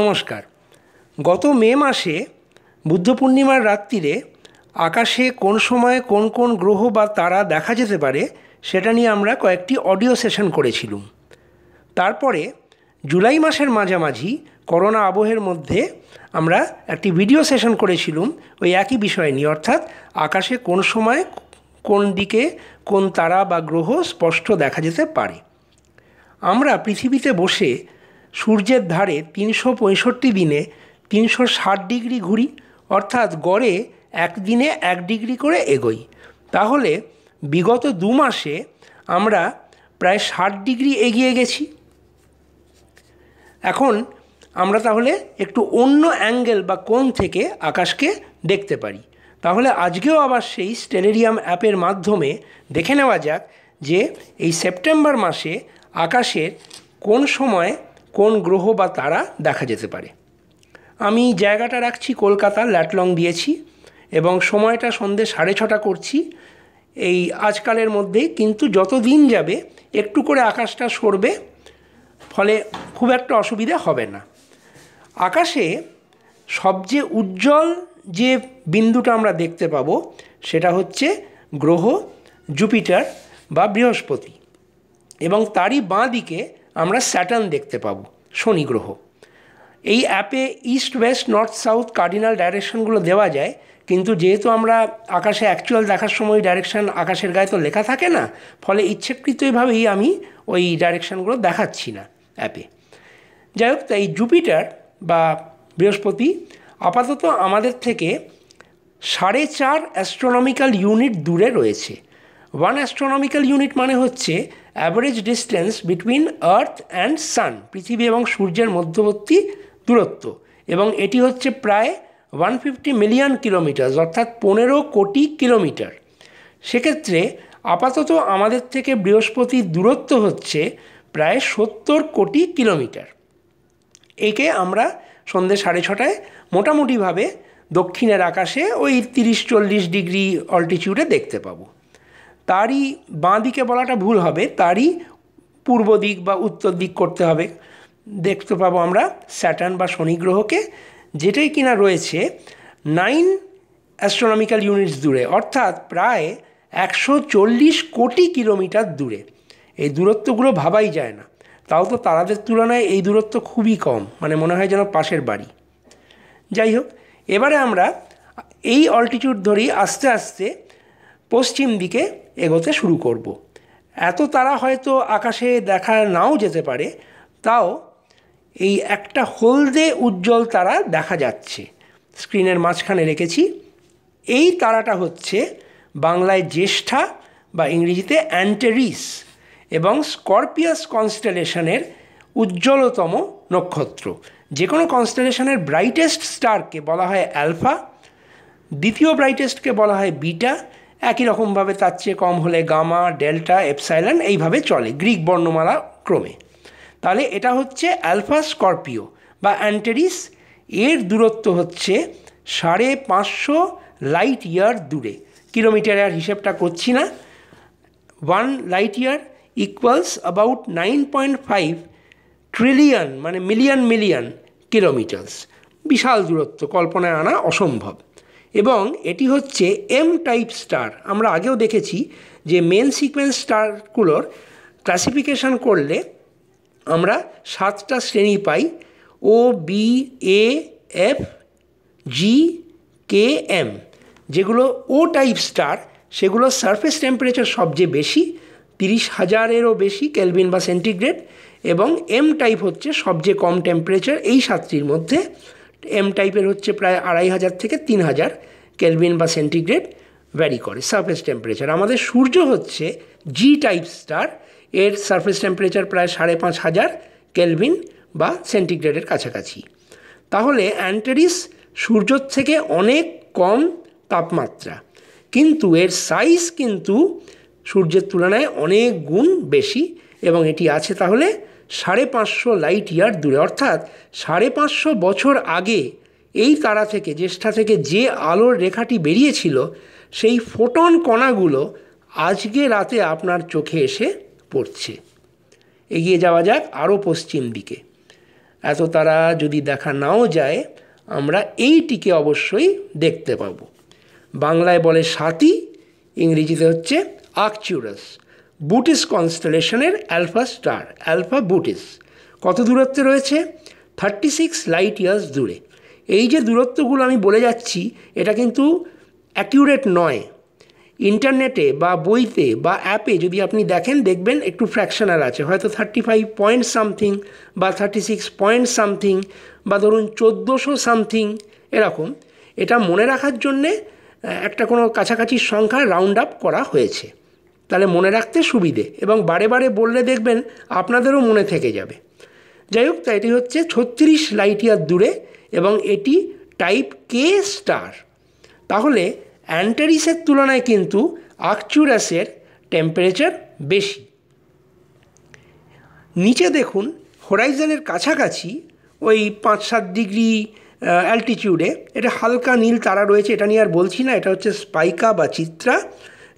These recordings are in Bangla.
নমস্কার গত মে মাসে বুদ্ধ পূর্ণিমার রাত্রিরে আকাশে কোন সময়ে কোন কোন গ্রহ বা তারা দেখা যেতে পারে সেটা নিয়ে আমরা কয়েকটি অডিও সেশন করেছিলাম তারপরে জুলাই মাসের মাঝামাঝি করোনা আবহের মধ্যে আমরা একটি ভিডিও সেশন করেছিলাম ওই একই বিষয় নিয়ে অর্থাৎ আকাশে কোন সময় কোন দিকে কোন তারা বা গ্রহ স্পষ্ট দেখা যেতে পারে আমরা পৃথিবীতে বসে সূর্যের ধারে তিনশো পঁয়ষট্টি দিনে তিনশো ষাট ডিগ্রি ঘুরি অর্থাৎ গড়ে একদিনে এক ডিগ্রি করে এগোই তাহলে বিগত দু মাসে আমরা প্রায় ষাট ডিগ্রি এগিয়ে গেছি এখন আমরা তাহলে একটু অন্য অ্যাঙ্গেল বা কোণ থেকে আকাশকে দেখতে পারি তাহলে আজকেও আবার সেই স্টেলেরিয়াম অ্যাপের মাধ্যমে দেখে নেওয়া যাক যে এই সেপ্টেম্বর মাসে আকাশের কোন সময় কোন গ্রহ বা তারা দেখা যেতে পারে আমি জায়গাটা রাখছি কলকাতা ল্যাটলং দিয়েছি এবং সময়টা সন্ধে সাড়ে ছটা করছি এই আজকালের মধ্যে কিন্তু যত দিন যাবে একটু করে আকাশটা সরবে ফলে খুব একটা অসুবিধা হবে না আকাশে সবচেয়ে উজ্জ্বল যে বিন্দুটা আমরা দেখতে পাবো সেটা হচ্ছে গ্রহ জুপিটার বা বৃহস্পতি এবং তারই বাঁ দিকে আমরা স্যাটার্ন দেখতে পাবো শনি গ্রহ এই অ্যাপে east west north south cardinal ডাইরেকশনগুলো দেওয়া যায় কিন্তু যেহেতু আমরা আকাশে অ্যাকচুয়াল দেখার সময় ডাইরেকশান আকাশের গায়ে তো লেখা থাকে না ফলে ইচ্ছেকৃতভাবেই আমি ওই ডাইরেকশানগুলো দেখাচ্ছি না অ্যাপে যাই হোক তাই জুপিটার বা বৃহস্পতি আপাতত আমাদের থেকে সাড়ে চার অ্যাস্ট্রোনমিক্যাল ইউনিট দূরে রয়েছে ওয়ান অ্যাস্ট্রোনমিক্যাল ইউনিট মানে হচ্ছে average distance between earth and sun পৃথিবী এবং সূর্যের মধ্যবর্তী দূরত্ব এবং এটি হচ্ছে প্রায় ওয়ান ফিফটি মিলিয়ন কিলোমিটার অর্থাৎ পনেরো কোটি কিলোমিটার সেক্ষেত্রে আপাতত আমাদের থেকে বৃহস্পতির দূরত্ব হচ্ছে প্রায় সত্তর কোটি কিলোমিটার একে আমরা সন্ধে সাড়ে ছটায় মোটামুটিভাবে দক্ষিণের আকাশে ওই তিরিশ চল্লিশ ডিগ্রি অল্টিচিউডে দেখতে পাবো তারই বাঁ দিকে বলাটা ভুল হবে তারই পূর্ব দিক বা উত্তর দিক করতে হবে দেখতে পাবো আমরা স্যাটার্ন বা শনি গ্রহকে যেটাই কিনা রয়েছে নাইন অ্যাস্ট্রোনমিক্যাল ইউনিটস দূরে অর্থাৎ প্রায় একশো চল্লিশ কোটি কিলোমিটার দূরে এই দূরত্বগুলো ভাবাই যায় না তাও তো তারাদের তুলনায় এই দূরত্ব খুবই কম মানে মনে হয় যেন পাশের বাড়ি যাই হোক এবারে আমরা এই অল্টিটিউড ধরি আস্তে আস্তে পশ্চিম দিকে এগোতে শুরু করব। এত তারা হয়তো আকাশে দেখা নাও যেতে পারে তাও এই একটা হলদে উজ্জ্বল তারা দেখা যাচ্ছে স্ক্রিনের মাঝখানে রেখেছি এই তারাটা হচ্ছে বাংলায় জ্যেষ্ঠা বা ইংরেজিতে অ্যান্টেরিস এবং স্করপিয়াস কনস্টেলেশনের উজ্জ্বলতম নক্ষত্র যে কোনো কনস্টেলেশনের ব্রাইটেস্ট স্টারকে বলা হয় অ্যালফা দ্বিতীয় ব্রাইটেস্টকে বলা হয় বিটা একই রকমভাবে তার চেয়ে কম হলে গামা ডেল্টা এপসাইলান এইভাবে চলে গ্রিক বর্ণমালা ক্রমে তাহলে এটা হচ্ছে অ্যালফা স্করপিও বা অ্যান্টেরিস এর দূরত্ব হচ্ছে সাড়ে পাঁচশো লাইট ইয়ার দূরে কিলোমিটার আর হিসেবটা করছি না one light year equals about nine point five trillion মানে মিলিয়ন মিলিয়ন কিলোমিটার্স বিশাল দূরত্ব কল্পনায় আনা অসম্ভব এবং এটি হচ্ছে এম টাইপ স্টার আমরা আগেও দেখেছি যে মেন সিকোয়েন্স স্টারগুলোর ক্লাসিফিকেশান করলে আমরা সাতটা শ্রেণী পাই O B A F G K M যেগুলো ও টাইপ স্টার সেগুলো সারফেস টেম্পারেচার সবচেয়ে বেশি তিরিশ হাজারেরও বেশি ক্যালভিন বা সেন্টিগ্রেড এবং এম টাইপ হচ্ছে সবচেয়ে কম টেম্পারেচার এই সাতটির মধ্যে এম টাইপের হচ্ছে প্রায় আড়াই হাজার থেকে তিন হাজার কেলভিন বা সেন্টিগ্রেড ভ্যারি করে সারফেস টেম্পারেচার আমাদের সূর্য হচ্ছে জি টাইপ স্টার এর সারফেস টেম্পারেচার প্রায় সাড়ে পাঁচ হাজার কেলভিন বা সেন্টিগ্রেডের কাছাকাছি তাহলে অ্যান্টারিস সূর্যর থেকে অনেক কম তাপমাত্রা কিন্তু এর সাইজ কিন্তু সূর্যের তুলনায় অনেক গুণ বেশি এবং এটি আছে তাহলে সাড়ে পাঁচশো লাইট ইয়ার দূরে অর্থাৎ সাড়ে পাঁচশো বছর আগে এই তারা থেকে জ্যেষ্ঠা থেকে যে আলোর রেখাটি বেরিয়েছিল সেই ফোটন কণাগুলো আজকে রাতে আপনার চোখে এসে পড়ছে এগিয়ে যাওয়া যাক আরও পশ্চিম দিকে এত তারা যদি দেখা নাও যায় আমরা এইটিকে অবশ্যই দেখতে পাব বাংলায় বলে সাতি ইংরেজিতে হচ্ছে আকচুরাস বুটিস কনস্টেলেশনের অ্যালফা স্টার অ্যালফা বুটিস কত দূরত্বে রয়েছে থার্টি সিক্স লাইট ইয়ার্স দূরে এই যে দূরত্বগুলো আমি বলে যাচ্ছি এটা কিন্তু অ্যাকিউরেট নয় ইন্টারনেটে বা বইতে বা অ্যাপে যদি আপনি দেখেন দেখবেন একটু ফ্র্যাকশনাল আছে হয়তো থার্টি ফাইভ পয়েন্ট সামথিং বা থার্টি সিক্স পয়েন্ট সামথিং বা ধরুন চোদ্দোশো সামথিং এরকম এটা মনে রাখার জন্যে একটা কোনো কাছাকাছি সংখ্যা রাউন্ড আপ করা হয়েছে তাহলে মনে রাখতে সুবিধে এবং বারে বারে বললে দেখবেন আপনাদেরও মনে থেকে যাবে যাই হোক তা এটি হচ্ছে ছত্রিশ লাইট ইয়ার দূরে এবং এটি টাইপ কে স্টার তাহলে অ্যান্টারিসের তুলনায় কিন্তু আকচুরাসের টেম্পারেচার বেশি নিচে দেখুন হোরাইজনের কাছাকাছি ওই পাঁচ সাত ডিগ্রি অ্যালটিটিউডে এটা হালকা নীল তারা রয়েছে এটা নিয়ে আর বলছি না এটা হচ্ছে স্পাইকা বা চিত্রা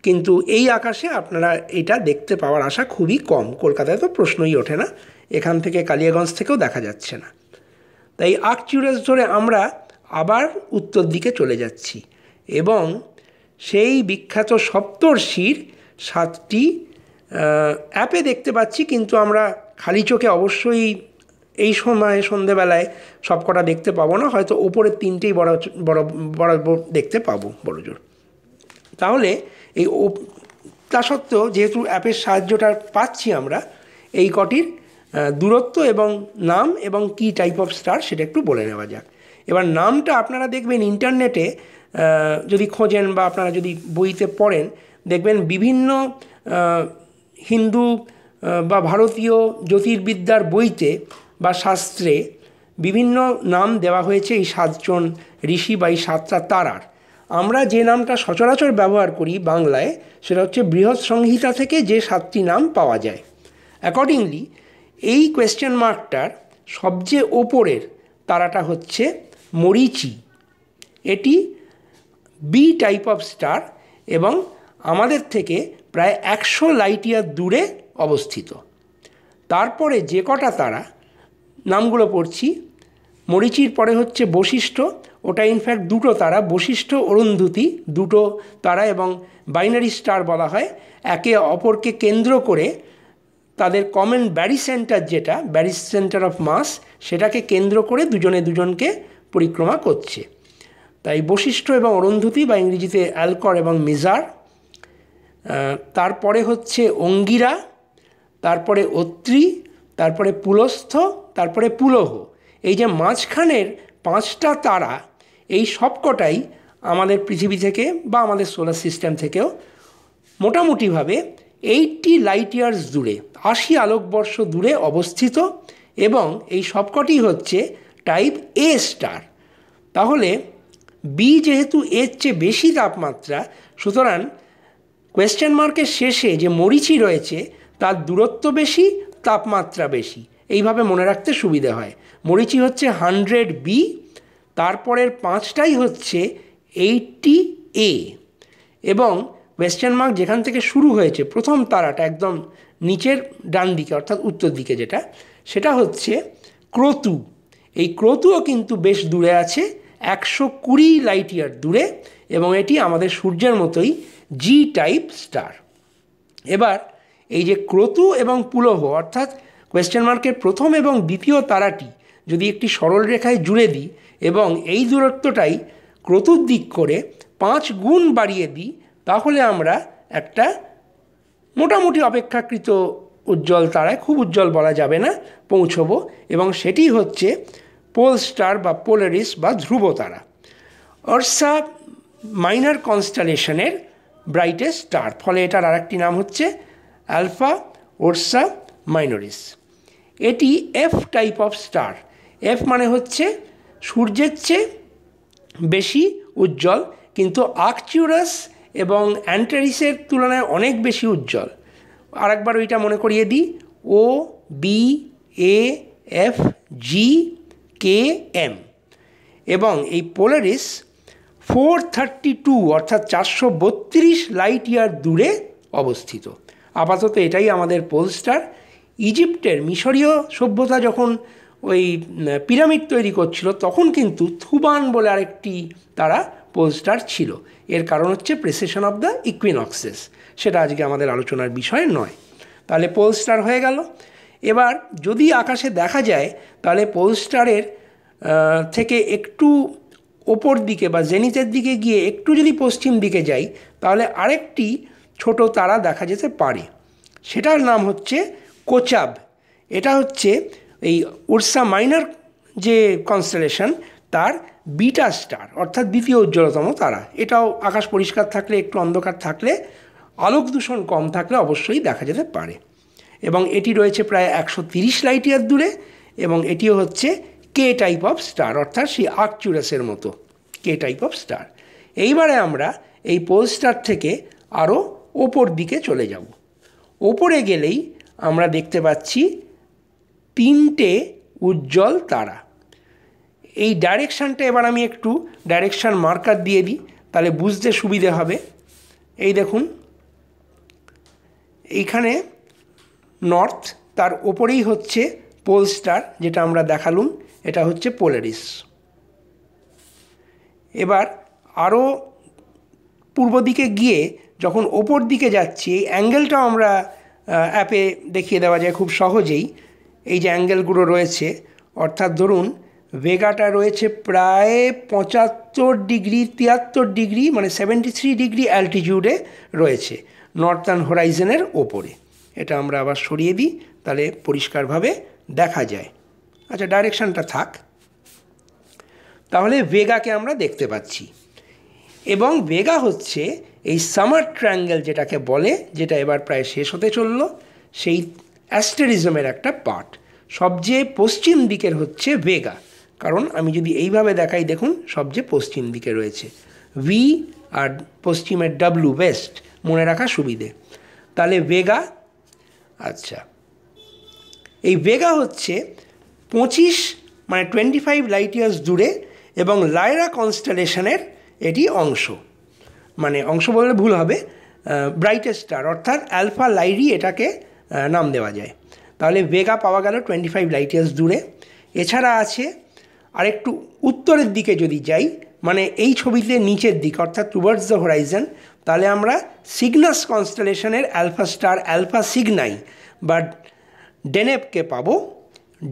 কিন্তু এই আকাশে আপনারা এটা দেখতে পাওয়ার আশা খুবই কম কলকাতায় তো প্রশ্নই ওঠে না এখান থেকে কালিয়াগঞ্জ থেকেও দেখা যাচ্ছে না তাই আর্কচিউরাস ধরে আমরা আবার উত্তর দিকে চলে যাচ্ছি এবং সেই বিখ্যাত সপ্তর্ষির সাতটি অ্যাপে দেখতে পাচ্ছি কিন্তু আমরা খালি চোখে অবশ্যই এই সময় সন্ধেবেলায় সবকটা দেখতে পাবো না হয়তো ওপরের তিনটেই বড় বড় বড় দেখতে পাবো বড় জোর তাহলে এই তা সত্ত্বেও যেহেতু অ্যাপের সাহায্যটা পাচ্ছি আমরা এই কটির দূরত্ব এবং নাম এবং কি টাইপ অফ স্টার সেটা একটু বলে নেওয়া যাক এবার নামটা আপনারা দেখবেন ইন্টারনেটে যদি খোঁজেন বা আপনারা যদি বইতে পড়েন দেখবেন বিভিন্ন হিন্দু বা ভারতীয় জ্যোতির্বিদ্যার বইতে বা শাস্ত্রে বিভিন্ন নাম দেওয়া হয়েছে এই সাতজন ঋষি বা এই সাতটা তারার আমরা যে নামটা সচরাচর ব্যবহার করি বাংলায় সেটা হচ্ছে বৃহৎ সংহিতা থেকে যে সাতটি নাম পাওয়া যায় অ্যাকর্ডিংলি এই কোয়েশ্চেন মার্কটার সবচেয়ে ওপরের তারাটা হচ্ছে মরিচি এটি বি টাইপ অফ স্টার এবং আমাদের থেকে প্রায় একশো লাইটিয়ার দূরে অবস্থিত তারপরে যে কটা তারা নামগুলো পড়ছি মরিচির পরে হচ্ছে বশিষ্ঠ ওটা ইনফ্যাক্ট দুটো তারা বশিষ্ঠ অরুন্ধতি দুটো তারা এবং বাইনারি স্টার বলা হয় একে অপরকে কেন্দ্র করে তাদের কমন ব্যারি সেন্টার যেটা ব্যারি সেন্টার অফ মাস সেটাকে কেন্দ্র করে দুজনে দুজনকে পরিক্রমা করছে তাই বশিষ্ঠ এবং অরুন্ধতি বা ইংরেজিতে অ্যালকর এবং মিজার তারপরে হচ্ছে অঙ্গিরা তারপরে অত্রি তারপরে পুলস্থ তারপরে পুলহ এই যে মাঝখানের পাঁচটা তারা এই সবকটাই আমাদের পৃথিবী থেকে বা আমাদের সোলার সিস্টেম থেকেও মোটামুটিভাবে এইটটি লাইট ইয়ার্স দূরে আশি আলোকবর্ষ দূরে অবস্থিত এবং এই সবকটি হচ্ছে টাইপ এ স্টার তাহলে বি যেহেতু এর চেয়ে বেশি তাপমাত্রা সুতরাং কোয়েশ্চেন মার্কের শেষে যে মরিচি রয়েছে তার দূরত্ব বেশি তাপমাত্রা বেশি এইভাবে মনে রাখতে সুবিধে হয় মরিচি হচ্ছে হান্ড্রেড বি তারপরের পাঁচটাই হচ্ছে এইটটি এ এবং ওয়েস্টার্ন মার্ক যেখান থেকে শুরু হয়েছে প্রথম তারাটা একদম নিচের ডান দিকে অর্থাৎ উত্তর দিকে যেটা সেটা হচ্ছে ক্রতু এই ক্রতুও কিন্তু বেশ দূরে আছে একশো কুড়ি লাইট ইয়ার দূরে এবং এটি আমাদের সূর্যের মতোই জি টাইপ স্টার এবার এই যে ক্রতু এবং পুলহ অর্থাৎ কোয়েশ্চেন মার্কের প্রথম এবং দ্বিতীয় তারাটি যদি একটি সরল রেখায় জুড়ে দিই এবং এই দূরত্বটাই ক্রতুর্দিক করে পাঁচ গুণ বাড়িয়ে দিই তাহলে আমরা একটা মোটামুটি অপেক্ষাকৃত উজ্জ্বল তারায় খুব উজ্জ্বল বলা যাবে না পৌঁছব এবং সেটি হচ্ছে পোল স্টার বা পোলারিস বা ধ্রুব তারা অর্সা মাইনার কনস্টালেশনের ব্রাইটেস্ট স্টার ফলে এটার আরেকটি নাম হচ্ছে অ্যালফা ওরসা মাইনরিস এটি F type of star F মানে হচ্ছে সূর্যের চেয়ে বেশি উজ্জ্বল কিন্তু আকচিউরাস এবং অ্যান্টারিসের তুলনায় অনেক বেশি উজ্জ্বল আরেকবার ওইটা মনে করিয়ে দিই O B A F G K M এবং এই পোলারিস ফোর থার্টি টু অর্থাৎ চারশো বত্রিশ লাইট ইয়ার দূরে অবস্থিত আপাতত এটাই আমাদের পোলস্টার ইজিপ্টের মিশরীয় সভ্যতা যখন ওই পিরামিড তৈরি করছিল তখন কিন্তু থুবান বলে আরেকটি তারা পোস্টার ছিল এর কারণ হচ্ছে প্রেসেশন অব দ্য ইকুইনক্সেস সেটা আজকে আমাদের আলোচনার বিষয় নয় তাহলে পোস্টার হয়ে গেল এবার যদি আকাশে দেখা যায় তাহলে পোলস্টারের থেকে একটু ওপর দিকে বা জেনিতের দিকে গিয়ে একটু যদি পশ্চিম দিকে যাই তাহলে আরেকটি ছোট তারা দেখা যেতে পারে সেটার নাম হচ্ছে কোচাব এটা হচ্ছে এই উর্সা মাইনার যে কনস্টেলেশন তার বিটা স্টার অর্থাৎ দ্বিতীয় উজ্জ্বলতম তারা এটাও আকাশ পরিষ্কার থাকলে একটু অন্ধকার থাকলে আলোক দূষণ কম থাকলে অবশ্যই দেখা যেতে পারে এবং এটি রয়েছে প্রায় একশো তিরিশ লাইট ইয়ার দূরে এবং এটিও হচ্ছে কে টাইপ অফ স্টার অর্থাৎ সেই আকচুরাসের মতো কে টাইপ অফ স্টার এইবারে আমরা এই পোল স্টার থেকে আরও ওপর দিকে চলে যাব ওপরে গেলেই আমরা দেখতে পাচ্ছি তিনটে উজ্জ্বল তারা এই ডাইরেকশানটা এবার আমি একটু ডাইরেকশান মার্কার দিয়ে দিই তাহলে বুঝতে সুবিধে হবে এই দেখুন এইখানে নর্থ তার ওপরেই হচ্ছে পোল স্টার যেটা আমরা দেখালুম এটা হচ্ছে পোলারিস এবার আরও পূর্ব দিকে গিয়ে যখন ওপর দিকে যাচ্ছি এই অ্যাঙ্গেলটাও আমরা অ্যাপে দেখিয়ে দেওয়া যায় খুব সহজেই এই যে অ্যাঙ্গেলগুলো রয়েছে অর্থাৎ ধরুন ভেগাটা রয়েছে প্রায় পঁচাত্তর ডিগ্রি তিয়াত্তর ডিগ্রি মানে সেভেন্টি থ্রি ডিগ্রি অ্যালটিটিউডে রয়েছে নর্থার্ন হোরাইজেনের ওপরে এটা আমরা আবার সরিয়ে দিই তাহলে পরিষ্কারভাবে দেখা যায় আচ্ছা ডাইরেকশানটা থাক তাহলে ভেগাকে আমরা দেখতে পাচ্ছি এবং ভেগা হচ্ছে এই সামার ট্রাঙ্গেল যেটাকে বলে যেটা এবার প্রায় শেষ হতে চলল সেই অ্যাস্টেরিজমের একটা পার্ট সবচেয়ে পশ্চিম দিকের হচ্ছে ভেগা কারণ আমি যদি এইভাবে দেখাই দেখুন সবচেয়ে পশ্চিম দিকে রয়েছে ভি আর পশ্চিমের ডাব্লু ওয়েস্ট মনে রাখা সুবিধে তাহলে ভেগা আচ্ছা এই ভেগা হচ্ছে পঁচিশ মানে টোয়েন্টি ফাইভ লাইট ইয়ার্স দূরে এবং লায়রা কনস্টেলেশনের এটি অংশ মানে অংশ বললে ভুল হবে ব্রাইটেস্টার স্টার অর্থাৎ অ্যালফা লাইরি এটাকে নাম দেওয়া যায় তাহলে ভেগা পাওয়া গেল টোয়েন্টি ফাইভ লাইট ইয়ার্স দূরে এছাড়া আছে আর একটু উত্তরের দিকে যদি যাই মানে এই ছবিতে নিচের দিকে অর্থাৎ টুয়ার্ডস দ্য হোরাইজন তাহলে আমরা সিগনাস কনস্টেলেশনের অ্যালফা স্টার অ্যালফা সিগনাই বা ডেনেপকে পাবো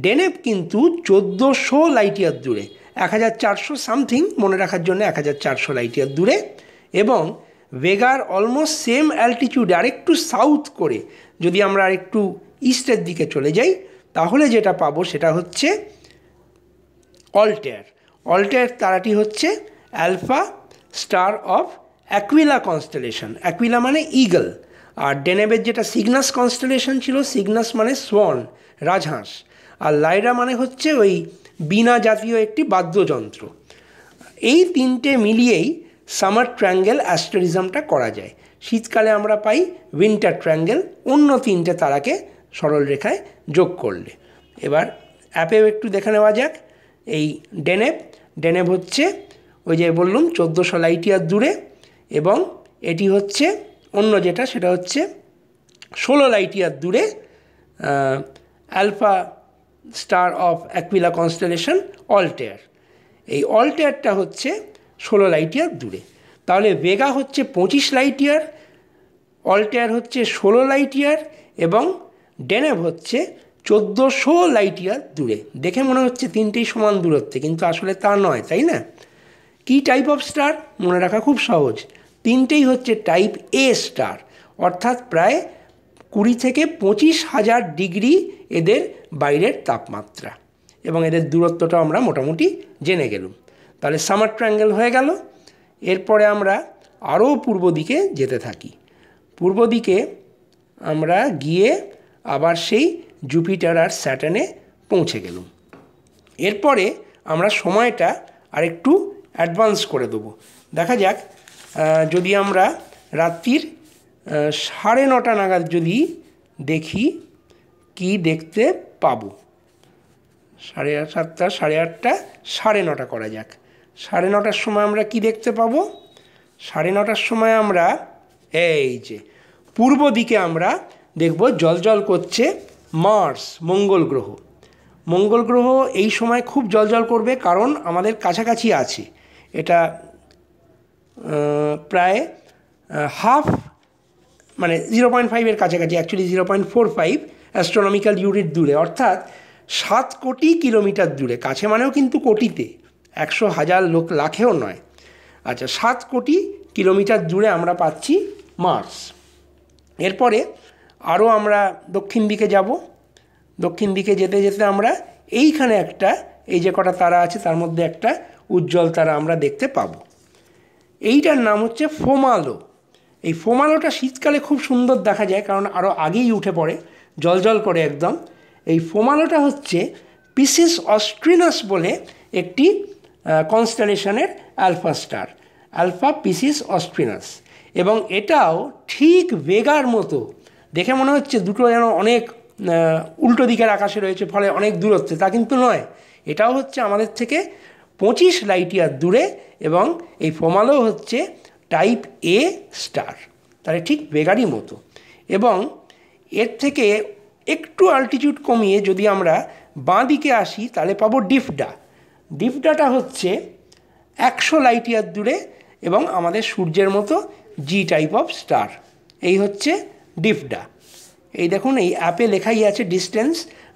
ডেনেপ কিন্তু চোদ্দোশো লাইট ইয়ার দূরে এক হাজার চারশো সামথিং মনে রাখার জন্য এক হাজার চারশো লাইট ইয়ার দূরে এবং ভেগার অলমোস্ট সেম অ্যালটিটিউডে আরেকটু সাউথ করে যদি আমরা একটু ইস্টের দিকে চলে যাই তাহলে যেটা পাবো সেটা হচ্ছে অল্টের অল্টের তারাটি হচ্ছে alpha star of Aquila constellation Aquila মানে ইগল আর ডেনেবের যেটা সিগনাস কনস্টেলেশন ছিল সিগনাস মানে সোয়ন রাজহাঁস আর লাইরা মানে হচ্ছে ওই বিনা জাতীয় একটি বাদ্যযন্ত্র এই তিনটে মিলিয়েই সামার ট্রাঙ্গেল অ্যাস্ট্রোরিজমটা করা যায় শীতকালে আমরা পাই উইন্টার ট্র্যাঙ্গেল অন্য তিনটে তারাকে সরলরেখায় যোগ করলে এবার অ্যাপেও একটু দেখে নেওয়া যাক এই ডেনেপ ডেনেপ হচ্ছে ওই যে বললুম চোদ্দোশো লাইটিয়ার দূরে এবং এটি হচ্ছে অন্য যেটা সেটা হচ্ছে ষোলো লাইটিয়ার দূরে alpha star of Aquila constellation Altair এই অলটেয়ারটা হচ্ছে ষোলো লাইটিয়ার দূরে তাহলে ভেগা হচ্ছে পঁচিশ লাইট ইয়ার অল্টেয়ার হচ্ছে ষোলো লাইট ইয়ার এবং ডেনেভ হচ্ছে চোদ্দোশো লাইট ইয়ার দূরে দেখে মনে হচ্ছে তিনটেই সমান দূরত্বে কিন্তু আসলে তা নয় তাই না কি টাইপ অফ স্টার মনে রাখা খুব সহজ তিনটেই হচ্ছে টাইপ এ স্টার অর্থাৎ প্রায় কুড়ি থেকে পঁচিশ হাজার ডিগ্রি এদের বাইরের তাপমাত্রা এবং এদের দূরত্বটা আমরা মোটামুটি জেনে গেলাম তাহলে সামার ট্রাঙ্গেল হয়ে গেল এরপরে আমরা আরও পূর্ব দিকে যেতে থাকি পূর্ব দিকে আমরা গিয়ে আবার সেই জুপিটার আর স্যাটার্নে পৌঁছে গেলাম এরপরে আমরা সময়টা আরেকটু অ্যাডভান্স করে দেবো দেখা যাক যদি আমরা রাত্রির সাড়ে নটা নাগাদ যদি দেখি কি দেখতে পাবো সাড়ে সাতটা সাড়ে আটটা সাড়ে নটা করা যাক সাড়ে নটার সময় আমরা কি দেখতে পাবো সাড়ে নটার সময় আমরা এই যে পূর্ব দিকে আমরা দেখব জলজল করছে মার্স মঙ্গল গ্রহ মঙ্গল গ্রহ এই সময় খুব জলজল করবে কারণ আমাদের কাছাকাছি আছে এটা প্রায় হাফ মানে জিরো পয়েন্ট ফাইভের কাছাকাছি actually zero point four five astronomical unit দূরে অর্থাৎ সাত কোটি কিলোমিটার দূরে কাছে মানেও কিন্তু কোটিতে একশো হাজার লোক লাখেও নয় আচ্ছা সাত কোটি কিলোমিটার দূরে আমরা পাচ্ছি মার্স এরপরে আরও আমরা দক্ষিণ দিকে যাব দক্ষিণ দিকে যেতে যেতে আমরা এইখানে একটা এই যে কটা তারা আছে তার মধ্যে একটা উজ্জ্বল তারা আমরা দেখতে পাব এইটার নাম হচ্ছে ফোমালো এই ফোমালোটা শীতকালে খুব সুন্দর দেখা যায় কারণ আরও আগেই উঠে পড়ে জলজল করে একদম এই ফোমালোটা হচ্ছে পিসিস অস্ট্রিনাস বলে একটি কনস্টালেশনের alpha star alpha Piscis Austrinus এবং এটাও ঠিক ভেগার মতো দেখে মনে হচ্ছে দুটো যেন অনেক উল্টো দিকের আকাশে রয়েছে ফলে অনেক দূরত্বে তা কিন্তু নয় এটাও হচ্ছে আমাদের থেকে পঁচিশ লাইট ইয়ার দূরে এবং এই ফোমালো হচ্ছে টাইপ এ স্টার তাহলে ঠিক বেগারই মতো এবং এর থেকে একটু আল্টিটিউড কমিয়ে যদি আমরা বাঁ দিকে আসি তাহলে পাবো ডিফডা ডাটা হচ্ছে একশো লাইট ইয়ার দূরে এবং আমাদের সূর্যের মতো জি টাইপ অফ স্টার এই হচ্ছে ডিপডা এই দেখুন এই অ্যাপে লেখাই আছে distance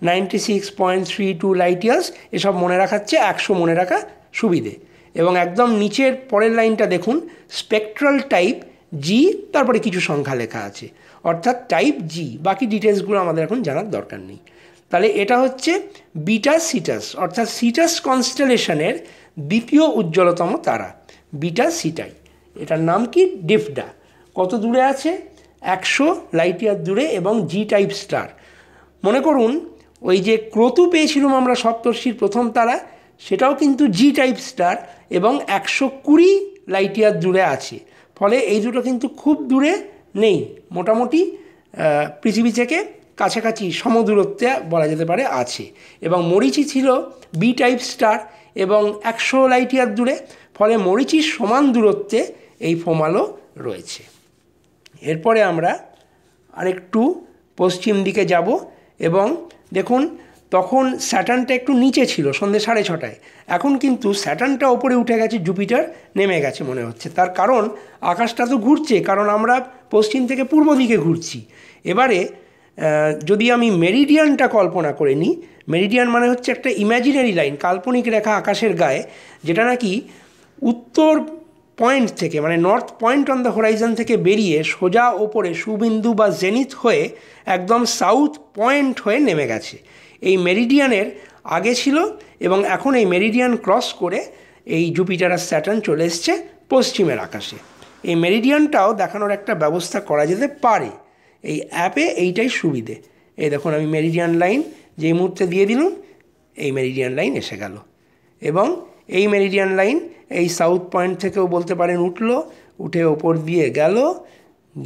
ninety six point three two light years এসব মনে রাখাচ্ছে একশো মনে রাখা সুবিধে এবং একদম নিচের পরের লাইনটা দেখুন স্পেকট্রাল টাইপ জি তারপরে কিছু সংখ্যা লেখা আছে অর্থাৎ টাইপ জি বাকি ডিটেলসগুলো আমাদের এখন জানার দরকার নেই তাহলে এটা হচ্ছে বিটা সিটাস অর্থাৎ সিটাস কনস্টেলেশনের দ্বিতীয় উজ্জ্বলতম তারা বিটা সিটাই এটার নাম কি ডিফডা কত দূরে আছে একশো লাইটিয়ার দূরে এবং জি টাইপ স্টার মনে করুন ওই যে ক্রতু পেয়েছিলাম আমরা সপ্তর্ষির প্রথম তারা সেটাও কিন্তু জি টাইপ স্টার এবং একশো কুড়ি লাইট ইয়ার দূরে আছে ফলে এই দুটো কিন্তু খুব দূরে নেই মোটামুটি পৃথিবী থেকে কাছাকাছি সমদূরত্বে বলা যেতে পারে আছে এবং মরিচি ছিল বি টাইপ স্টার এবং একশো লাইট ইয়ার দূরে ফলে মরিচির সমান দূরত্বে এই ফোমালো রয়েছে এরপরে আমরা আরেকটু পশ্চিম দিকে যাব এবং দেখুন তখন স্যাটার্নটা একটু নিচে ছিল সন্ধে সাড়ে ছটায় এখন কিন্তু স্যাটার্নটা ওপরে উঠে গেছে জুপিটার নেমে গেছে মনে হচ্ছে তার কারণ আকাশটা তো ঘুরছে কারণ আমরা পশ্চিম থেকে পূর্ব দিকে ঘুরছি এবারে যদি আমি মেরিডিয়ানটা কল্পনা করে নিই মেরিডিয়ান মানে হচ্ছে একটা ইম্যাজিনারি লাইন কাল্পনিক রেখা আকাশের গায়ে যেটা নাকি উত্তর পয়েন্ট থেকে মানে north point on the horizon থেকে বেরিয়ে সোজা ওপরে সুবিন্দু বা জেনিথ হয়ে একদম সাউথ পয়েন্ট হয়ে নেমে গেছে এই মেরিডিয়ানের আগে ছিল এবং এখন এই মেরিডিয়ান ক্রস করে এই জুপিটার আর স্যাটার্ন চলে এসছে পশ্চিমের আকাশে এই মেরিডিয়ানটাও দেখানোর একটা ব্যবস্থা করা যেতে পারে এই অ্যাপে এইটাই সুবিধে এই দেখুন আমি মেরিডিয়ান লাইন যেই মুহূর্তে দিয়ে দিলুম এই মেরিডিয়ান লাইন এসে গেল এবং এই মেরিডিয়ান লাইন এই সাউথ পয়েন্ট থেকেও বলতে পারেন উঠল উঠে ওপর দিয়ে গেল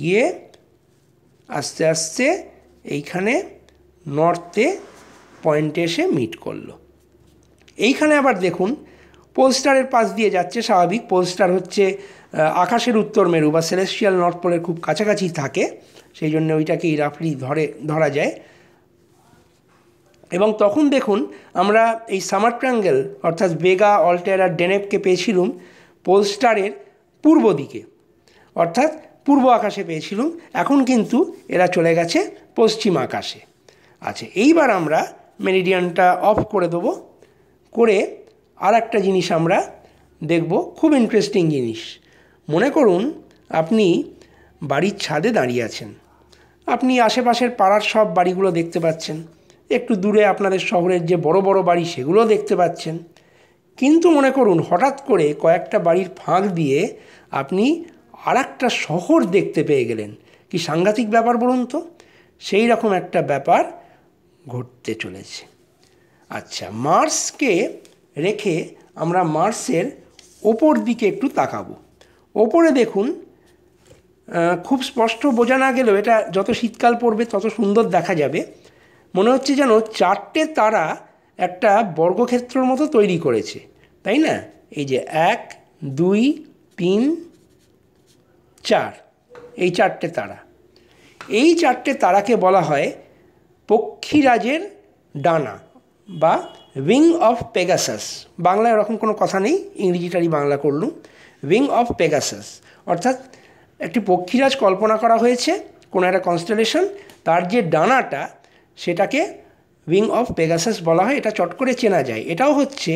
গিয়ে আস্তে আস্তে এইখানে নর্থে পয়েন্টে এসে মিট করলো এইখানে আবার দেখুন পোলস্টারের পাশ দিয়ে যাচ্ছে স্বাভাবিক পোলস্টার হচ্ছে আকাশের উত্তর মেরু বা সেলেস্টিয়াল নর্থ পোলের খুব কাছাকাছি থাকে সেই জন্য ওইটাকেই রাফলি ধরে ধরা যায় এবং তখন দেখুন আমরা এই সামার ট্রাঙ্গেল অর্থাৎ বেগা অল্টার আর ডেনেপকে পেয়েছিলুম পোলস্টারের পূর্ব দিকে অর্থাৎ পূর্ব আকাশে পেয়েছিলুম এখন কিন্তু এরা চলে গেছে পশ্চিম আকাশে আচ্ছা এইবার আমরা মেরিডিয়ানটা অফ করে দেবো করে আর একটা জিনিস আমরা দেখব খুব ইন্টারেস্টিং জিনিস মনে করুন আপনি বাড়ির ছাদে দাঁড়িয়ে আছেন আপনি আশেপাশের পাড়ার সব বাড়িগুলো দেখতে পাচ্ছেন একটু দূরে আপনাদের শহরের যে বড় বড় বাড়ি সেগুলো দেখতে পাচ্ছেন কিন্তু মনে করুন হঠাৎ করে কয়েকটা বাড়ির ফাঁক দিয়ে আপনি আর একটা শহর দেখতে পেয়ে গেলেন কি সাংঘাতিক ব্যাপার বলুন তো সেই রকম একটা ব্যাপার ঘটতে চলেছে আচ্ছা মার্সকে রেখে আমরা মার্সের ওপর দিকে একটু তাকাবো ওপরে দেখুন খুব স্পষ্ট বোঝা না গেলেও এটা যত শীতকাল পড়বে তত সুন্দর দেখা যাবে মনে হচ্ছে যেন চারটে তারা একটা বর্গক্ষেত্রর মতো তৈরি করেছে তাই না এই যে এক দুই তিন চার এই চারটে তারা এই চারটে তারাকে বলা হয় পক্ষীরাজের ডানা বা উইং অফ পেগাসাস বাংলায় ওরকম কোনো কথা নেই ইংরেজিটারই বাংলা করলুম উইং অফ পেগাসাস অর্থাৎ একটি পক্ষীরাজ কল্পনা করা হয়েছে কোনো একটা কনস্টেলেশন তার যে ডানাটা সেটাকে উইং অফ পেগাসাস বলা হয় এটা চট করে চেনা যায় এটাও হচ্ছে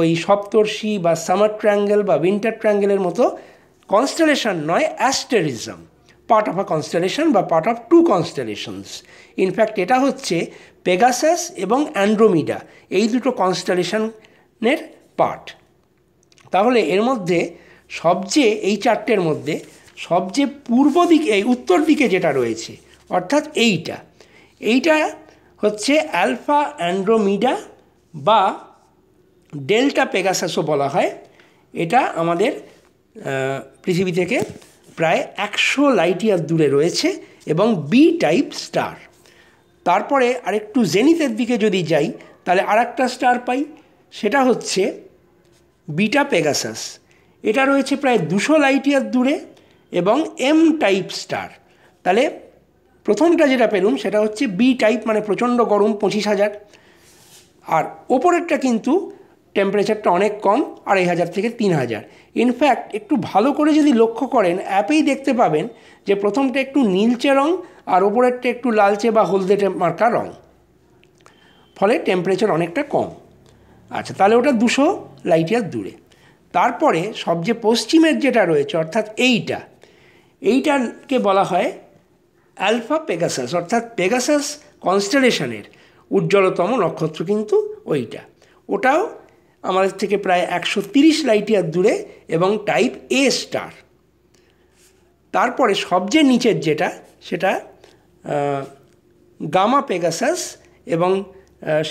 ওই সপ্তর্ষি বা সামার ট্রাঙ্গেল বা উইন্টার ট্রাঙ্গেলের মতো কনস্টেলেশন নয় asterism part of a constellation বা part of two constellations in fact এটা হচ্ছে পেগাসাস এবং অ্যান্ড্রোমিডা এই দুটো কনস্টেলেশনের পার্ট তাহলে এর মধ্যে সবচেয়ে এই চারটের মধ্যে সবচেয়ে পূর্ব দিকে এই উত্তর দিকে যেটা রয়েছে অর্থাৎ এইটা এইটা হচ্ছে অ্যালফা অ্যান্ড্রোমিডা বা ডেল্টা পেগাসাসও বলা হয় এটা আমাদের পৃথিবী থেকে প্রায় একশো লাইটিয়ার দূরে রয়েছে এবং বি টাইপ স্টার তারপরে আরেকটু জেনিথের দিকে যদি যাই তাহলে আর একটা স্টার পাই সেটা হচ্ছে বিটা পেগাসাস এটা রয়েছে প্রায় দুশো লাইটিয়ার দূরে এবং এম টাইপ স্টার তাহলে প্রথমটা যেটা পেলুম সেটা হচ্ছে বি টাইপ মানে প্রচণ্ড গরম পঁচিশ হাজার আর ওপরেরটা কিন্তু টেম্পারেচারটা অনেক কম আড়াই হাজার থেকে তিন হাজার ইনফ্যাক্ট একটু ভালো করে যদি লক্ষ্য করেন অ্যাপেই দেখতে পাবেন যে প্রথমটা একটু নীলচে রং আর ওপরেরটা একটু লালচে বা হলদে মার্কা রং ফলে টেম্পারেচার অনেকটা কম আচ্ছা তাহলে ওটা দুশো লাইটিয়ার দূরে তারপরে সবচেয়ে পশ্চিমের যেটা রয়েছে অর্থাৎ এইটা এইটাকে বলা হয় অ্যালফা পেগাসাস অর্থাৎ পেগাসাস কনস্টেলেশনের উজ্জ্বলতম নক্ষত্র কিন্তু ওইটা ওটাও আমাদের থেকে প্রায় একশো তিরিশ লাইটিয়ার দূরে এবং টাইপ এ স্টার তারপরে সবচেয়ে নিচের যেটা সেটা গামা পেগাসাস এবং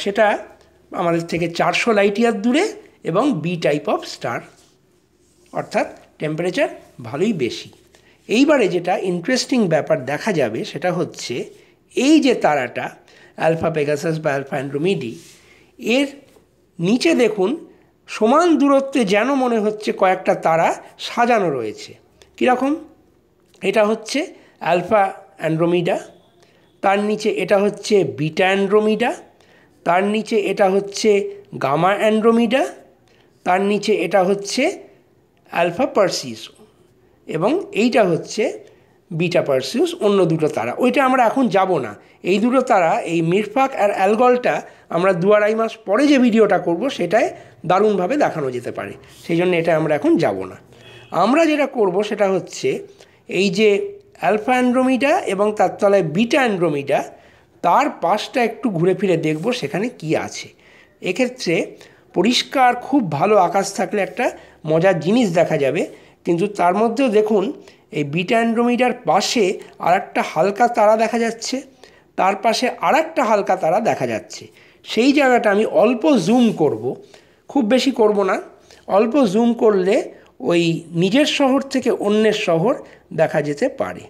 সেটা আমাদের থেকে চারশো লাইট ইয়ার দূরে এবং বি টাইপ অফ স্টার অর্থাৎ টেম্পারেচার ভালোই বেশি এইবারে যেটা ইন্টারেস্টিং ব্যাপার দেখা যাবে সেটা হচ্ছে এই যে তারাটা অ্যালফা পেগাসাস বা অ্যালফা অ্যান্ড্রোমিডি এর নিচে দেখুন সমান দূরত্বে যেন মনে হচ্ছে কয়েকটা তারা সাজানো রয়েছে কীরকম এটা হচ্ছে অ্যালফা অ্যান্ড্রোমিডা তার নিচে এটা হচ্ছে বিটা অ্যান্ড্রোমিডা তার নিচে এটা হচ্ছে গামা অ্যান্ড্রোমিডা তার নিচে এটা হচ্ছে অ্যালফা পার্সিস এবং এইটা হচ্ছে বিটা পার্সিউস অন্য দুটো তারা ওইটা আমরা এখন যাব না এই দুটো তারা এই মিরফাক আর অ্যালগলটা আমরা দু আড়াই মাস পরে যে ভিডিওটা করব সেটাই দারুণভাবে দেখানো যেতে পারে সেই জন্য এটা আমরা এখন যাব না আমরা যেটা করব সেটা হচ্ছে এই যে অ্যালফা অ্যান্ড্রোমিডা এবং তার তলায় বিটা অ্যান্ড্রোমিডা তার পাশটা একটু ঘুরে ফিরে দেখব সেখানে কি আছে এক্ষেত্রে পরিষ্কার খুব ভালো আকাশ থাকলে একটা মজার জিনিস দেখা যাবে কিন্তু তার মধ্যেও দেখুন এই বিটা অ্যান্ড্রোমিডার পাশে আর একটা হালকা তারা দেখা যাচ্ছে তার পাশে আর একটা হালকা তারা দেখা যাচ্ছে সেই জায়গাটা আমি অল্প জুম করব খুব বেশি করব না অল্প জুম করলে ওই নিজের শহর থেকে অন্যের শহর দেখা যেতে পারে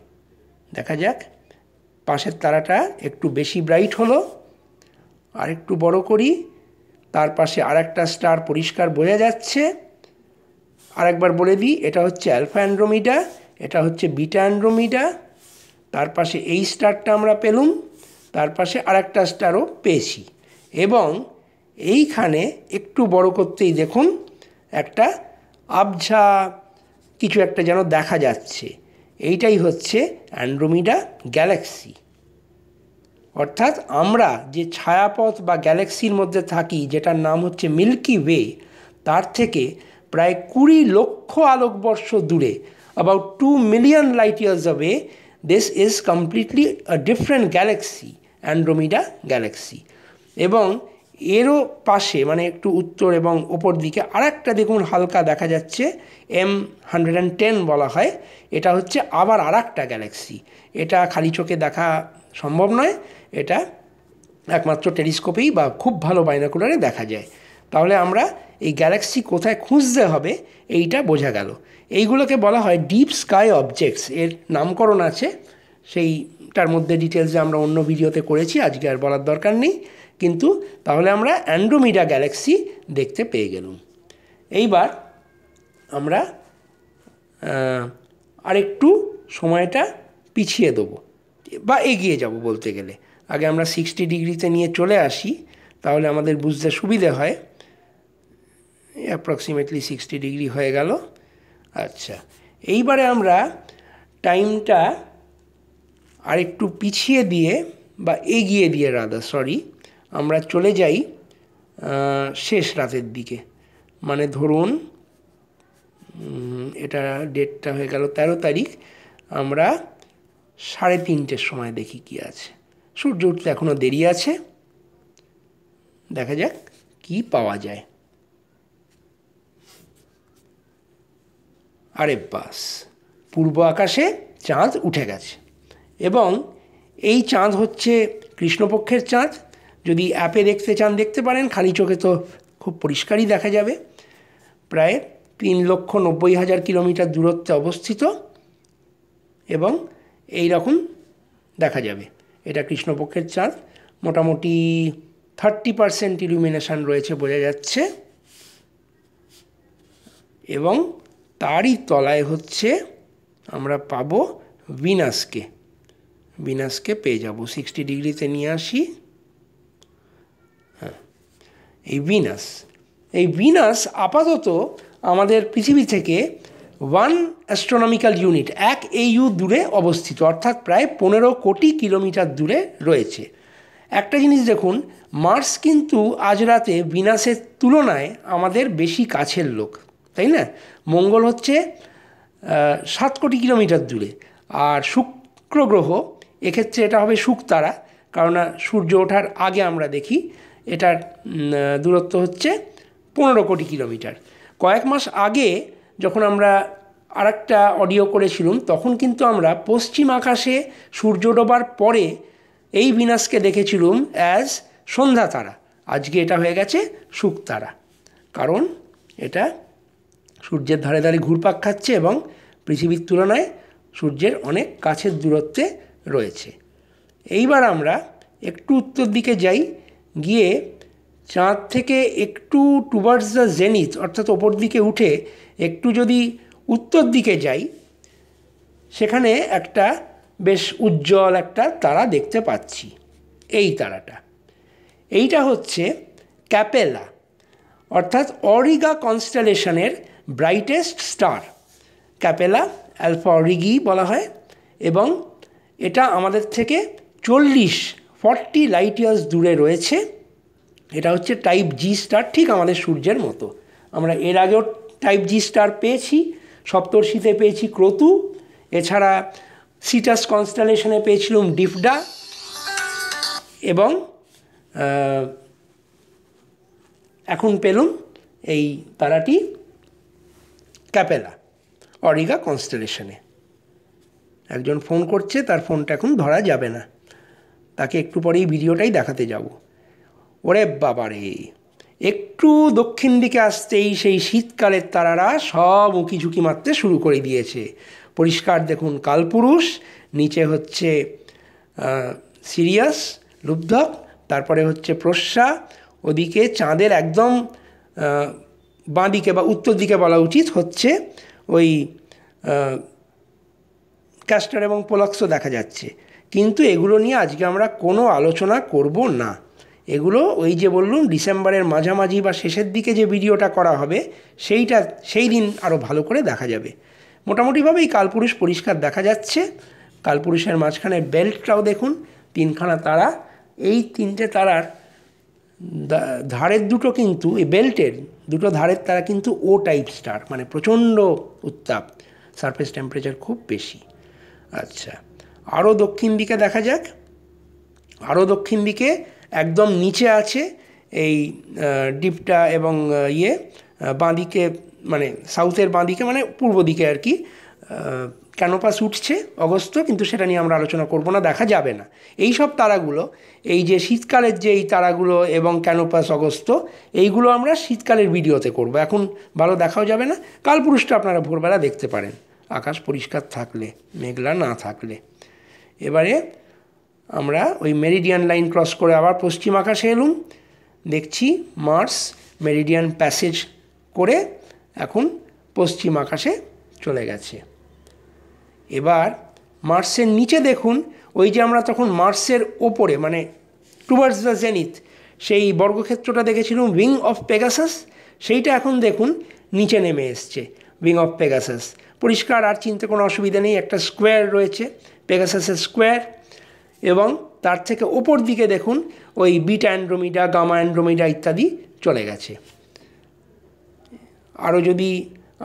দেখা যাক পাশের তারাটা একটু বেশি ব্রাইট হলো আর একটু বড় করি তার পাশে আর একটা স্টার পরিষ্কার বোঝা যাচ্ছে আরেকবার বলে দিই এটা হচ্ছে অ্যালফা অ্যান্ড্রোমিডা এটা হচ্ছে বিটা অ্যান্ড্রোমিডা তার পাশে এই স্টারটা আমরা পেলুম তার পাশে আরেকটা স্টারও পেয়েছি এবং এইখানে একটু বড় করতেই দেখুন একটা আবঝা কিছু একটা যেন দেখা যাচ্ছে এইটাই হচ্ছে অ্যান্ড্রোমিডা গ্যালাক্সি অর্থাৎ আমরা যে ছায়াপথ বা গ্যালাক্সির মধ্যে থাকি যেটার নাম হচ্ছে মিল্কি ওয়ে তার থেকে প্রায় কুড়ি লক্ষ আলোকবর্ষ দূরে about two million light years away this is completely a different galaxy Andromeda galaxy এবং এরও পাশে মানে একটু উত্তর এবং ওপর দিকে আরেকটা দেখুন হালকা দেখা যাচ্ছে এম হান্ড্রেড অ্যান্ড টেন বলা হয় এটা হচ্ছে আবার আর একটা গ্যালাক্সি এটা খালি চোখে দেখা সম্ভব নয় এটা একমাত্র টেলিস্কোপেই বা খুব ভালো বাইনাকুলারে দেখা যায় তাহলে আমরা এই গ্যালাক্সি কোথায় খুঁজতে হবে এইটা বোঝা গেল এইগুলোকে বলা হয় ডিপ স্কাই অবজেক্টস এর নামকরণ আছে সেইটার মধ্যে ডিটেলস আমরা অন্য ভিডিওতে করেছি আজকে আর বলার দরকার নেই কিন্তু তাহলে আমরা অ্যান্ড্রোমিডা গ্যালাক্সি দেখতে পেয়ে গেলাম এইবার আমরা আরেকটু সময়টা পিছিয়ে দেবো বা এগিয়ে যাব বলতে গেলে আগে আমরা সিক্সটি ডিগ্রিতে নিয়ে চলে আসি তাহলে আমাদের বুঝতে সুবিধে হয় অ্যাপ্রক্সিমেটলি সিক্সটি ডিগ্রি হয়ে গেল আচ্ছা এইবারে আমরা টাইমটা আরেকটু পিছিয়ে দিয়ে বা এগিয়ে দিয়ে রাধা সরি আমরা চলে যাই শেষ রাতের দিকে মানে ধরুন এটা ডেটটা হয়ে গেল তেরো তারিখ আমরা সাড়ে তিনটের সময় দেখি কি আছে সূর্য উঠতে এখনও দেরি আছে দেখা যাক কি পাওয়া যায় আরে বাস পূর্ব আকাশে চাঁদ উঠে গেছে এবং এই চাঁদ হচ্ছে কৃষ্ণপক্ষের চাঁদ যদি অ্যাপে দেখতে চান দেখতে পারেন খালি চোখে তো খুব পরিষ্কারই দেখা যাবে প্রায় তিন লক্ষ নব্বই হাজার কিলোমিটার দূরত্বে অবস্থিত এবং এই রকম দেখা যাবে এটা কৃষ্ণপক্ষের চাঁদ মোটামুটি থার্টি পারসেন্ট ইলুমিনেশান রয়েছে বোঝা যাচ্ছে এবং তারই তলায় হচ্ছে আমরা পাব ভিনাসকে বিনাসকে পেয়ে যাব সিক্সটি ডিগ্রিতে নিয়ে আসি হ্যাঁ এই বিনাস এই বিনাস আপাতত আমাদের পৃথিবী থেকে ওয়ান অ্যাস্ট্রোনমিক্যাল ইউনিট এক ইউ দূরে অবস্থিত অর্থাৎ প্রায় পনেরো কোটি কিলোমিটার দূরে রয়েছে একটা জিনিস দেখুন মার্স কিন্তু আজ রাতে বিনাসের তুলনায় আমাদের বেশি কাছের লোক তাই না মঙ্গল হচ্ছে সাত কোটি কিলোমিটার দূরে আর শুক্র গ্রহ এক্ষেত্রে এটা হবে শুকতারা কারণ সূর্য ওঠার আগে আমরা দেখি এটার দূরত্ব হচ্ছে পনেরো কোটি কিলোমিটার কয়েক মাস আগে যখন আমরা আরেকটা অডিও করেছিলাম তখন কিন্তু আমরা পশ্চিম আকাশে সূর্য ডোবার পরে এই বিনাশকে দেখেছিলাম অ্যাজ সন্ধ্যা তারা আজকে এটা হয়ে গেছে শুকতারা কারণ এটা সূর্যের ধারে ধারে ঘুরপাক খাচ্ছে এবং পৃথিবীর তুলনায় সূর্যের অনেক কাছের দূরত্বে রয়েছে এইবার আমরা একটু উত্তর দিকে যাই গিয়ে চাঁদ থেকে একটু টুয়ার্ডস দ্য জেনিস অর্থাৎ ওপর দিকে উঠে একটু যদি উত্তর দিকে যাই সেখানে একটা বেশ উজ্জ্বল একটা তারা দেখতে পাচ্ছি এই তারাটা এইটা হচ্ছে ক্যাপেলা অর্থাৎ অরিগা কনস্টেলেশনের brightest star Capella alpha Aurigae বলা হয় এবং এটা আমাদের থেকে চল্লিশ ফর্টি লাইট ইয়ার্স দূরে রয়েছে এটা হচ্ছে টাইপ জি স্টার ঠিক আমাদের সূর্যের মতো আমরা এর আগেও টাইপ জি স্টার পেয়েছি সপ্তর্ষিতে পেয়েছি ক্রতু এছাড়া সিটাস কনস্টালেশনে পেয়েছিলাম ডিফডা এবং এখন পেলুম এই তারাটি ক্যাপেলা অরিগা কনস্টেলেশনে একজন ফোন করছে তার ফোনটা এখন ধরা যাবে না তাকে একটু পরেই ভিডিওটাই দেখাতে যাব ওরে বাবারে একটু দক্ষিণ দিকে আসতেই সেই শীতকালের তারারা সব উঁকি ঝুঁকি মারতে শুরু করে দিয়েছে পরিষ্কার দেখুন কালপুরুষ নিচে হচ্ছে সিরিয়াস লুব্ধক তারপরে হচ্ছে প্রস্যা ওদিকে চাঁদের একদম বাঁ দিকে বা উত্তর দিকে বলা উচিত হচ্ছে ওই ক্যাস্টার এবং পোলক্সও দেখা যাচ্ছে কিন্তু এগুলো নিয়ে আজকে আমরা কোনো আলোচনা করব না এগুলো ওই যে বললুম ডিসেম্বরের মাঝামাঝি বা শেষের দিকে যে ভিডিওটা করা হবে সেইটা সেই দিন আরও ভালো করে দেখা যাবে মোটামুটিভাবেই কালপুরুষ পরিষ্কার দেখা যাচ্ছে কালপুরুষের মাঝখানে বেল্টটাও দেখুন তিনখানা তারা এই তিনটে তারার ধারের দুটো কিন্তু এই বেল্টের দুটো ধারের তারা কিন্তু ও টাইপ স্টার মানে প্রচণ্ড উত্তাপ সারফেস টেম্পারেচার খুব বেশি আচ্ছা আরও দক্ষিণ দিকে দেখা যাক আরও দক্ষিণ দিকে একদম নিচে আছে এই ডিপটা এবং ইয়ে বাঁদিকে মানে সাউথের বাঁদিকে মানে পূর্ব দিকে আর কি ক্যানোপাস উঠছে অগস্ত কিন্তু সেটা নিয়ে আমরা আলোচনা করব না দেখা যাবে না এই সব তারাগুলো এই যে শীতকালের যে এই তারাগুলো এবং ক্যানোপাস অগস্ত এইগুলো আমরা শীতকালের ভিডিওতে করব এখন ভালো দেখাও যাবে না কালপুরুষটা আপনারা ভোরবেলা দেখতে পারেন আকাশ পরিষ্কার থাকলে মেঘলা না থাকলে এবারে আমরা ওই মেরিডিয়ান লাইন ক্রস করে আবার পশ্চিম আকাশে এলুম দেখছি মার্স মেরিডিয়ান প্যাসেজ করে এখন পশ্চিম আকাশে চলে গেছে এবার মার্সের নিচে দেখুন ওই যে আমরা তখন মার্সের ওপরে মানে টুয়ার্ডস দ্য জেনিথ সেই বর্গক্ষেত্রটা দেখেছিলাম উইং অফ পেগাসাস সেইটা এখন দেখুন নিচে নেমে এসছে উইং অফ পেগাসাস পরিষ্কার আর চিনতে কোনো অসুবিধা নেই একটা স্কোয়ার রয়েছে পেগাসাসের স্কোয়ার এবং তার থেকে ওপর দিকে দেখুন ওই বিটা অ্যান্ড্রোমিডা গামা অ্যান্ড্রোমিডা ইত্যাদি চলে গেছে আরও যদি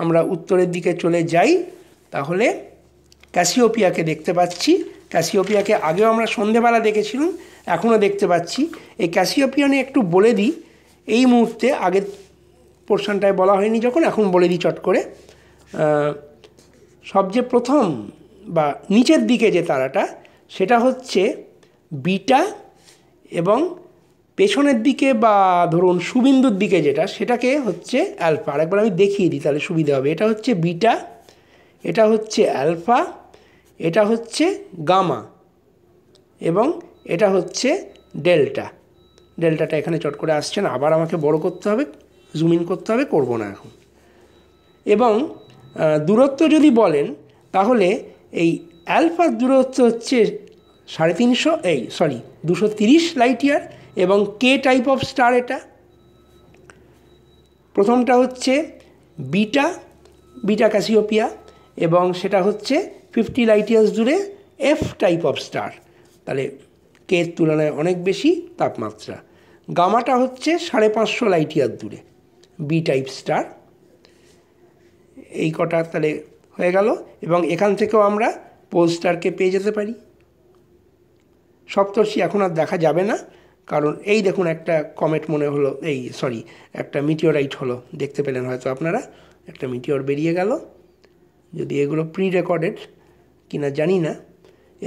আমরা উত্তরের দিকে চলে যাই তাহলে ক্যাসিওপিয়াকে দেখতে পাচ্ছি ক্যাসিওপিয়াকে আগেও আমরা সন্ধেবেলা দেখেছিলাম এখনও দেখতে পাচ্ছি এই ক্যাসিওপিয়া নিয়ে একটু বলে দিই এই মুহূর্তে আগের পোর্শনটায় বলা হয়নি যখন এখন বলে দিই চট করে সবচেয়ে প্রথম বা নিচের দিকে যে তারাটা সেটা হচ্ছে বিটা এবং পেছনের দিকে বা ধরুন সুবিন্দুর দিকে যেটা সেটাকে হচ্ছে অ্যালফা আর একবার আমি দেখিয়ে দিই তাহলে সুবিধা হবে এটা হচ্ছে বিটা এটা হচ্ছে অ্যালফা এটা হচ্ছে গামা এবং এটা হচ্ছে ডেল্টা ডেল্টাটা এখানে চট করে আসছে না আবার আমাকে বড় করতে হবে জুম ইন করতে হবে করব না এখন এবং দূরত্ব যদি বলেন তাহলে এই অ্যালফার দূরত্ব হচ্ছে সাড়ে তিনশো এই সরি দুশো তিরিশ লাইট ইয়ার এবং কে টাইপ অফ স্টার এটা প্রথমটা হচ্ছে বিটা বিটা ক্যাসিওপিয়া এবং সেটা হচ্ছে ফিফটি লাইট ইয়ার্স দূরে এফ টাইপ অফ স্টার তাহলে কে তুলনায় অনেক বেশি তাপমাত্রা গামাটা হচ্ছে সাড়ে পাঁচশো লাইট ইয়ার দূরে বি টাইপ স্টার এই কটা তাহলে হয়ে গেল এবং এখান থেকেও আমরা পোল স্টারকে পেয়ে যেতে পারি সপ্তর্ষি এখন আর দেখা যাবে না কারণ এই দেখুন একটা কমেট মনে হলো এই সরি একটা মিটিওরাইট হলো দেখতে পেলেন হয়তো আপনারা একটা মিটিওর বেরিয়ে গেল যদি এগুলো প্রি রেকর্ডেড কিনা জানি না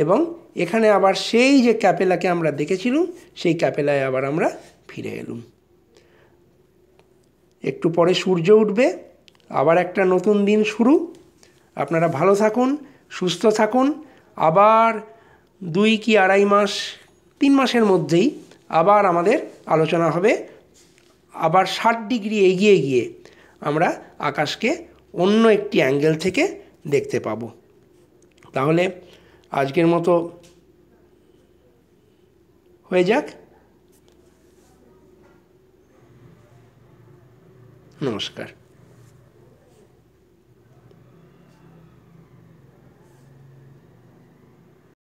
এবং এখানে আবার সেই যে ক্যাপেলাকে আমরা দেখেছিলাম সেই ক্যাপেলায় আবার আমরা ফিরে এলুম একটু পরে সূর্য উঠবে আবার একটা নতুন দিন শুরু আপনারা ভালো থাকুন সুস্থ থাকুন আবার দুই কি আড়াই মাস তিন মাসের মধ্যেই আবার আমাদের আলোচনা হবে আবার ষাট ডিগ্রি এগিয়ে গিয়ে আমরা আকাশকে অন্য একটি অ্যাঙ্গেল থেকে দেখতে পাবো তাহলে আজকের মতো হয়ে যাক নমস্কার